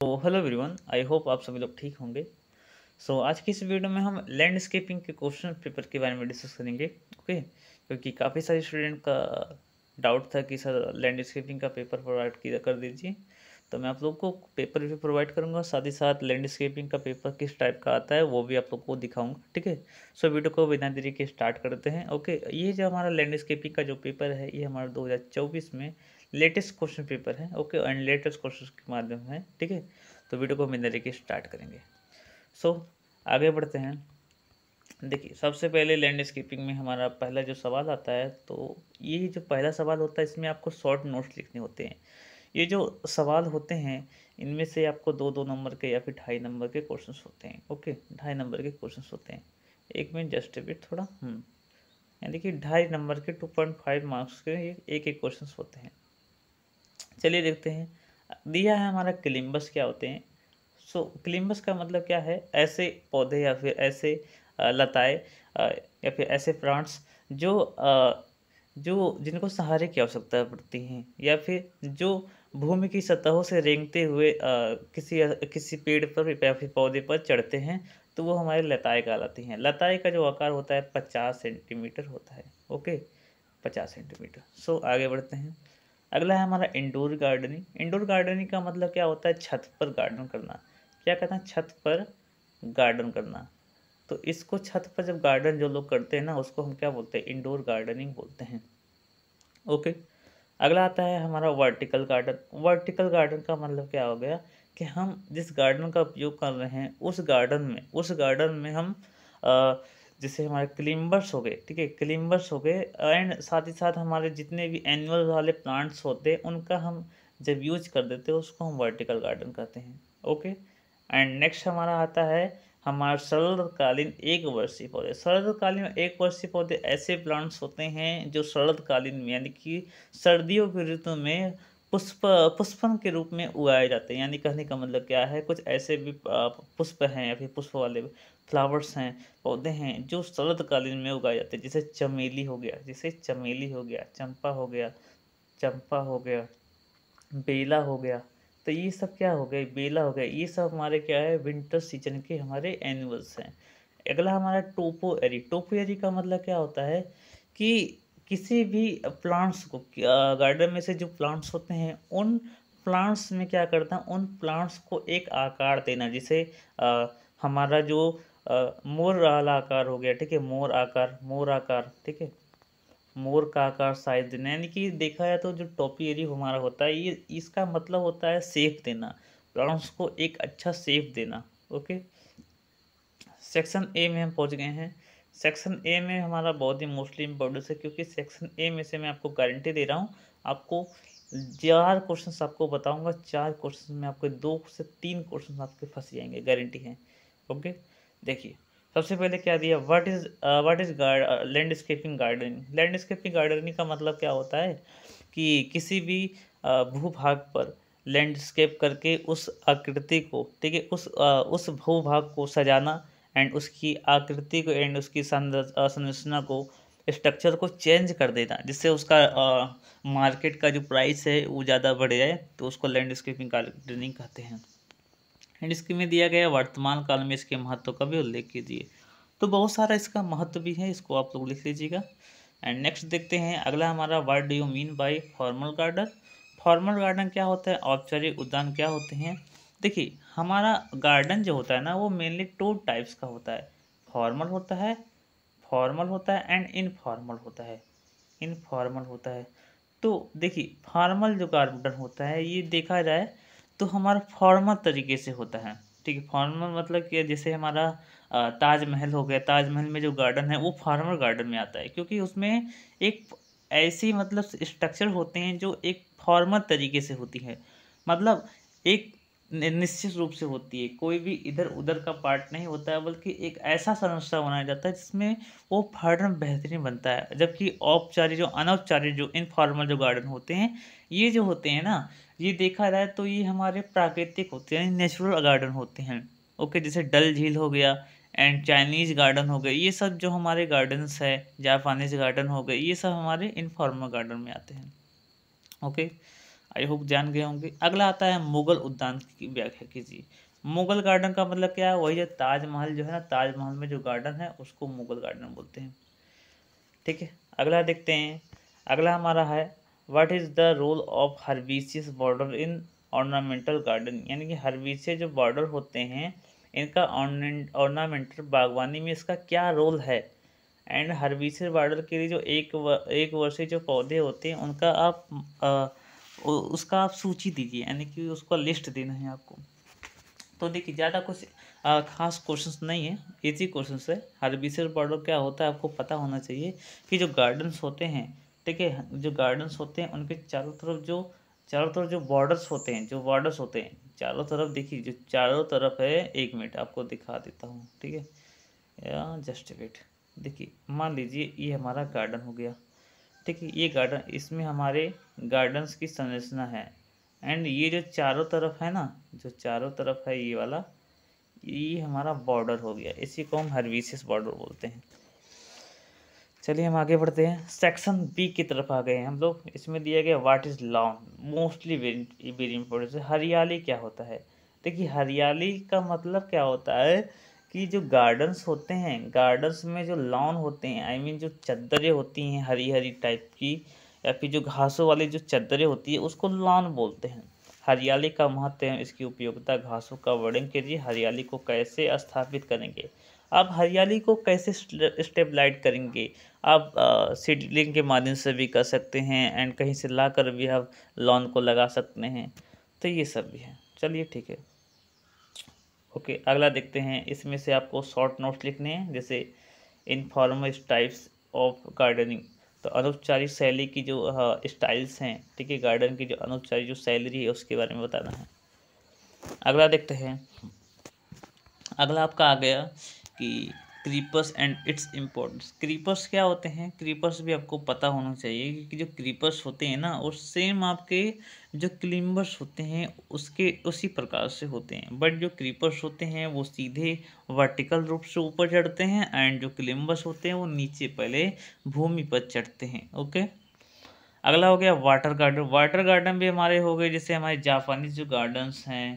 तो hello everyone I hope आप सभी लोग ठीक होंगे सो so, आज की इस वीडियो में हम लैंडस्केपिंग के क्वेश्चन पेपर के बारे में डिस्कस करेंगे ओके okay? क्योंकि काफ़ी सारे स्टूडेंट का डाउट था कि सर लैंडस्केपिंग का पेपर प्रोवाइड किया कर दीजिए तो मैं आप लोग को पेपर भी प्रोवाइड करूँगा साथ ही साथ लैंडस्केपिंग का पेपर किस टाइप का आता है वो भी आप लोग को दिखाऊंगा ठीक है सो वीडियो को बिना देरी के स्टार्ट करते हैं ओके ये जो हमारा लैंडस्केपिंग का जो पेपर है ये हमारा दो में लेटेस्ट क्वेश्चन पेपर है ओके एंड लेटेस्ट क्वेश्चन के माध्यम है ठीक है तो वीडियो को हम इधर लेके स्टार्ट करेंगे सो so, आगे बढ़ते हैं देखिए सबसे पहले लैंडस्केपिंग में हमारा पहला जो सवाल आता है तो ये जो पहला सवाल होता है इसमें आपको शॉर्ट नोट्स लिखने होते हैं ये जो सवाल होते हैं इनमें से आपको दो दो नंबर के या फिर ढाई नंबर के क्वेश्चन होते हैं ओके ढाई नंबर के क्वेश्चन होते हैं एक मिनट जस्ट बिट थोड़ा हम्म। यानी कि ढाई नंबर के टू पॉइंट फाइव मार्क्स के एक एक क्वेश्चन होते हैं चलिए देखते हैं दिया है हमारा क्लिम्बस क्या होते हैं सो क्लिम्बस का मतलब क्या है ऐसे पौधे या फिर ऐसे लताएं या फिर ऐसे प्लांट्स जो जो जिनको सहारे की आवश्यकता पड़ती है या फिर जो भूमि की सतहों से रेंगते हुए आ, किसी किसी पेड़ पर या फिर पौधे पर चढ़ते हैं तो वो हमारे लताएं कहलाती हैं लताएं का जो आकार होता है पचास सेंटीमीटर होता है ओके पचास सेंटीमीटर सो आगे बढ़ते हैं अगला है हमारा इंडोर गार्डनिंग इंडोर गार्डनिंग का मतलब क्या होता है छत पर गार्डन करना क्या कहते हैं छत पर गार्डन करना तो इसको छत पर जब गार्डन जो लोग करते हैं ना उसको हम क्या बोलते हैं इंडोर गार्डनिंग बोलते हैं ओके अगला आता है हमारा वर्टिकल गार्डन वर्टिकल गार्डन का मतलब क्या हो गया कि हम जिस गार्डन का उपयोग कर रहे हैं उस गार्डन में उस गार्डन में हम आ, जैसे हमारे क्लिम्बर्स हो गए ठीक है क्लिम्बर्स हो गए एंड साथ ही साथ हमारे जितने भी एनुअल वाले प्लांट्स होते हैं उनका हम जब यूज कर देते हैं उसको हम वर्टिकल गार्डन कहते हैं ओके एंड नेक्स्ट हमारा आता है हमारा शरदकालीन एक वर्षीय पौधे शरदकालीन एक वर्षीय पौधे ऐसे प्लांट्स होते हैं जो शरदकालीन यानी कि सर्दियों की ऋतु में पुष्प पुष्पन के रूप में उगाए जाते हैं यानी कहने का मतलब क्या है कुछ ऐसे भी पुष्प हैं या फिर पुष्प वाले फ्लावर्स हैं पौधे हैं जो शरदकालीन में उगाए जाते हैं जैसे चमेली हो गया जैसे चमेली हो गया चंपा हो गया चंपा हो गया बेला हो गया तो ये सब क्या हो गया बेला हो गया ये सब हमारे क्या है विंटर सीजन के हमारे एनिमल्स हैं अगला हमारा टोपो एरी टोपो एरी का मतलब क्या होता है कि किसी भी प्लांट्स को गार्डन में से जो प्लांट्स होते हैं उन प्लांट्स में क्या करता हूँ उन प्लांट्स को एक आकार देना जैसे हमारा जो आ, मोर वाला आकार हो गया ठीक है मोर आकार मोर आकार ठीक है मोर का आकार साइज देना यानी कि देखा जाए तो जो टॉपी एरिया हमारा होता है ये इसका मतलब होता है सेफ देना प्लांट्स को एक अच्छा सेफ देना ओके सेक्शन ए में हम पहुंच गए हैं सेक्शन ए में हमारा बहुत ही मोस्टली इम्पोर्टेंस है क्योंकि सेक्शन ए में से मैं आपको गारंटी दे रहा हूँ आपको चार क्वेश्चन आपको बताऊँगा चार क्वेश्चन में आपके दो से तीन क्वेश्चन आपके फंस जाएंगे गारंटी है ओके देखिए सबसे पहले क्या दिया what is what is guard landscaping gardening landscaping gardening का मतलब क्या होता है कि किसी भी uh, भूभाग पर लैंडस्केप करके उस आकृति को ठीक है उस uh, उस भूभाग को सजाना एंड उसकी आकृति को एंड उसकी संरचना को स्ट्रक्चर को चेंज कर देना जिससे उसका मार्केट का जो प्राइस है वो ज़्यादा बढ़ जाए तो उसको लैंडस्केपिंग गार्डनिंग कहते हैं एंड इसके में दिया गया वर्तमान काल में इसके महत्व का भी उल्लेख कीजिए तो बहुत सारा इसका महत्व भी है इसको आप लोग लिख लीजिएगा एंड नेक्स्ट देखते हैं अगला हमारा word do you mean by formal garden formal garden क्या होता है औपचारिक उद्यान क्या होते हैं देखिए हमारा गार्डन जो होता है ना वो मेनली टू टाइप्स का होता है फॉर्मल होता है फॉर्मल होता है एंड इनफॉर्मल होता है इनफॉर्मल होता है तो देखिए फॉर्मल जो गार्डन होता है ये देखा जाए तो हमारा फॉर्मल तरीके से होता है ठीक है फॉर्मल मतलब कि जैसे हमारा ताजमहल हो गया ताजमहल में जो गार्डन है वो फार्मल गार्डन में आता है क्योंकि उसमें एक ऐसी मतलब स्ट्रक्चर होते हैं जो एक फॉर्मल तरीके से होती है मतलब एक निश्चित रूप से होती है कोई भी इधर उधर का पार्ट नहीं होता है बल्कि एक ऐसा संरचना बनाया जाता है जिसमें वो फार्डन बेहतरीन बनता है जबकि औपचारिक जो अनौपचारिक जो इनफॉर्मल जो गार्डन होते हैं ये जो होते हैं ना ये देखा जाए तो ये हमारे प्राकृतिक होते हैं नेचुरल गार्डन होते हैं ओके जैसे डल झील हो गया एंड चाइनीज़ गार्डन हो गए ये सब जो हमारे गार्डन्स है जापानीज गार्डन हो गए ये सब हमारे इनफॉर्मल गार्डन में आते हैं ओके आई होप जान गए होंगे अगला आता है मुगल उद्यान की व्याख्या कीजिए मुगल गार्डन का मतलब क्या है वही जो ताजमहल जो है ना ताजमहल में जो गार्डन है उसको मुगल गार्डन बोलते हैं ठीक है अगला देखते हैं अगला हमारा है what is the role of herbaceous border in ornamental garden यानी कि हर्बीसियस जो बॉर्डर होते हैं इनका ऑर्नामेंटल बागवानी में इसका क्या रोल है एंड हरबीसी बॉर्डर के लिए जो एक व, एक वर्षीय जो पौधे होते हैं उनका आप आ, उसका आप सूची दीजिए यानी कि उसका लिस्ट देना है आपको तो देखिए ज़्यादा कुछ खास क्वेश्चन नहीं है इजी क्वेश्चन है विशेष बॉर्डर क्या होता है आपको पता होना चाहिए कि जो गार्डन्स होते हैं ठीक है जो गार्डन्स होते हैं उनके चारों तरफ जो चारों तरफ जो बॉर्डर्स होते हैं जो बॉर्डर्स होते हैं चारों तरफ देखिए जो चारों तरफ है एक मिनट आपको दिखा देता हूँ ठीक है जस्ट वेट देखिए मान लीजिए ये हमारा गार्डन हो गया ठीक है ये गार्डन इसमें हमारे गार्डन्स की संरचना है एंड ये जो चारों तरफ है ना जो चारों तरफ है ये वाला ये हमारा बॉर्डर हो गया इसी को हम हरविशियस बॉर्डर बोलते हैं चलिए हम आगे बढ़ते हैं सेक्शन बी की तरफ आ गए हैं हम लोग इसमें दिया गया what is lawn mostly very very important हरियाली क्या होता है देखिए हरियाली का मतलब क्या होता है कि जो गार्डन्स होते हैं गार्डन्स में जो लॉन होते हैं आई I मीन mean जो चद्दरें होती हैं हरी हरी टाइप की या फिर जो घासों वाली जो चद्दरें होती है उसको लॉन बोलते हैं हरियाली का महत्व है इसकी उपयोगिता घासों का वर्णन के लिए हरियाली को कैसे स्थापित करेंगे आप हरियाली को कैसे स्टेबलाइट करेंगे आप सीडलिंग के माध्यम से भी कर सकते हैं एंड कहीं से ला कर भी आप लॉन को लगा सकते हैं तो ये सब भी है चलिए ठीक है ओके अगला देखते हैं इसमें से आपको शॉर्ट नोट्स लिखने हैं जैसे इनफॉर्मल स्टाइल्स ऑफ गार्डनिंग तो अनौपचारिक शैली की जो स्टाइल्स हैं ठीक है गार्डन की जो अनौपचारिक जो सैलरी है उसके बारे में बताना है अगला देखते हैं अगला आपका आ गया कि creepers and its importance creepers क्या होते हैं क्रीपर्स भी आपको पता होना चाहिए कि जो क्रीपर्स होते हैं ना वो सेम आपके जो क्लिम्बर्स होते हैं उसके उसी प्रकार से होते हैं बट जो क्रीपर्स होते हैं वो सीधे वर्टिकल रूप से ऊपर चढ़ते हैं एंड जो क्लिम्बर्स होते हैं वो नीचे पहले भूमि पर चढ़ते हैं ओके अगला हो गया वाटर गार्डन वाटर गार्डन भी हमारे हो गए जैसे हमारे जापानीज जो गार्डन्स हैं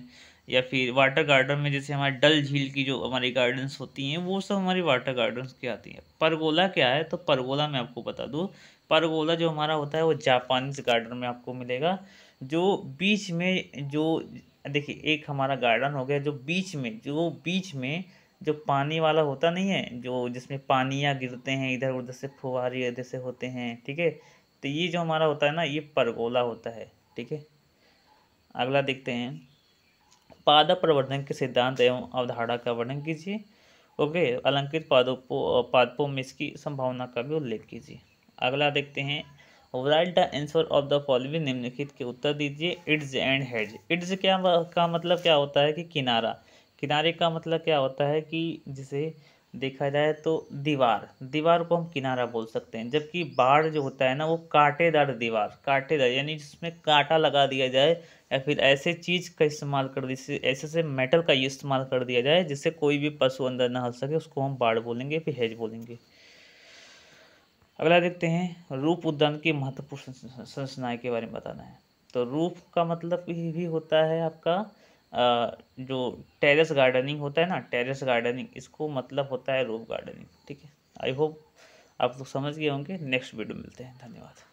या फिर वाटर गार्डन में जैसे हमारे डल झील की जो हमारी गार्डन्स होती हैं वो सब हमारी वाटर गार्डन्स की आती हैं परगोला क्या है तो परगोला मैं आपको बता दूँ परगोला जो हमारा होता है वो जापानीज गार्डन में आपको मिलेगा जो बीच में जो देखिए एक हमारा गार्डन हो गया जो बीच में जो बीच में जो पानी वाला होता नहीं है जो जिसमें पानियाँ गिरते हैं इधर उधर से फुहारी इधर से होते हैं ठीक है तो ये जो हमारा होता है ना ये परगोला होता है ठीक है अगला देखते हैं पाद प्रवर्धन के सिद्धांत एवं अवधारणा का वर्णन कीजिए ओके अलंकित पादों पादपों में इसकी संभावना का भी उल्लेख कीजिए अगला देखते हैं overall the answer of the following निम्नलिखित के उत्तर दीजिए इड्स एंड हेड्स इड्स क्या का मतलब क्या होता है कि किनारा किनारे का मतलब क्या होता है कि जिसे देखा जाए तो दीवार दीवार को हम किनारा बोल सकते हैं जबकि बाढ़ जो होता है ना वो कांटेदार दीवार कांटेदार यानी जिसमें कांटा लगा दिया जाए या फिर ऐसे चीज़ का इस्तेमाल कर दिया ऐसे से मेटल का इस्तेमाल कर दिया जाए जिससे कोई भी पशु अंदर ना हल सके उसको हम बाढ़ बोलेंगे फिर हेज बोलेंगे अगला देखते हैं रूप उद्यान की महत्वपूर्ण संरचनाएँ के बारे में बताना है तो रूप का मतलब भी होता है आपका जो टेरेस गार्डनिंग होता है ना टेरेस गार्डनिंग इसको मतलब होता है रूफ गार्डनिंग ठीक है आई होप आप लोग समझ गए होंगे नेक्स्ट वीडियो मिलते हैं धन्यवाद